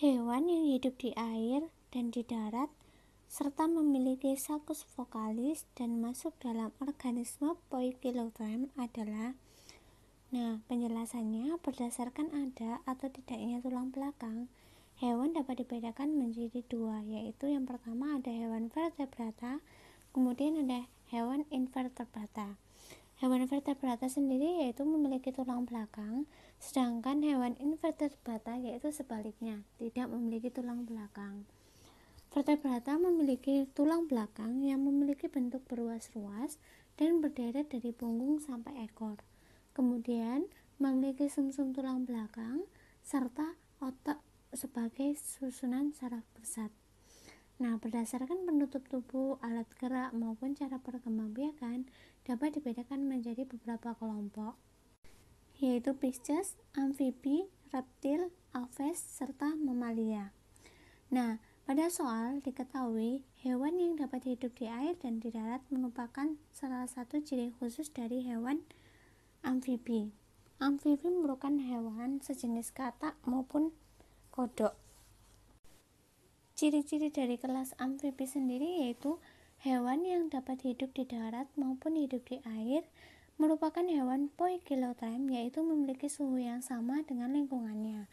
Hewan yang hidup di air dan di darat serta memiliki sakus vokalis dan masuk dalam organisme poikilogram adalah Nah, penjelasannya berdasarkan ada atau tidaknya tulang belakang, hewan dapat dibedakan menjadi dua, yaitu yang pertama ada hewan vertebrata, kemudian ada hewan invertebrata. Hewan vertebrata sendiri yaitu memiliki tulang belakang, sedangkan hewan invertebrata yaitu sebaliknya, tidak memiliki tulang belakang. Vertebrata memiliki tulang belakang yang memiliki bentuk beruas ruas dan berderet dari punggung sampai ekor. Kemudian memiliki sumsum -sum tulang belakang serta otak sebagai susunan saraf pusat. Nah, berdasarkan penutup tubuh, alat gerak, maupun cara perkembangbiakan dapat dibedakan menjadi beberapa kelompok, yaitu Pisces, Amfibi, Reptil, aves serta Mamalia. Nah, pada soal diketahui hewan yang dapat hidup di air dan di darat merupakan salah satu ciri khusus dari hewan amfibi. Amfibi merupakan hewan sejenis katak maupun kodok. Ciri-ciri dari kelas amfibi sendiri yaitu hewan yang dapat hidup di darat maupun hidup di air merupakan hewan poikilotrem yaitu memiliki suhu yang sama dengan lingkungannya.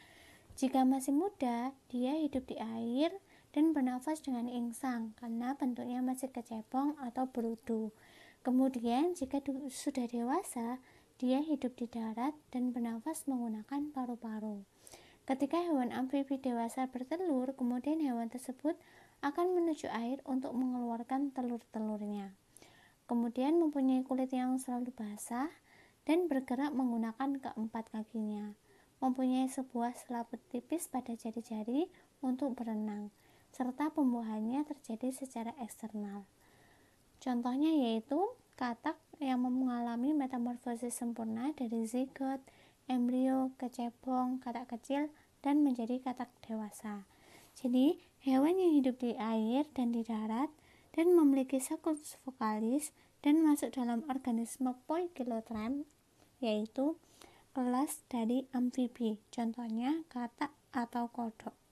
Jika masih muda, dia hidup di air dan bernafas dengan insang karena bentuknya masih kecebong atau berudu. Kemudian jika sudah dewasa, dia hidup di darat dan bernafas menggunakan paru-paru. Ketika hewan amfibi dewasa bertelur, kemudian hewan tersebut akan menuju air untuk mengeluarkan telur-telurnya. Kemudian mempunyai kulit yang selalu basah dan bergerak menggunakan keempat kakinya. Mempunyai sebuah selaput tipis pada jari-jari untuk berenang, serta pembuahannya terjadi secara eksternal. Contohnya yaitu katak yang mengalami metamorfosis sempurna dari zigot embrio, kecebong, katak kecil, dan menjadi katak dewasa. Jadi, hewan yang hidup di air dan di darat dan memiliki siklus vokalis dan masuk dalam organisme poikilotrem yaitu kelas dari amfibi, contohnya katak atau kodok.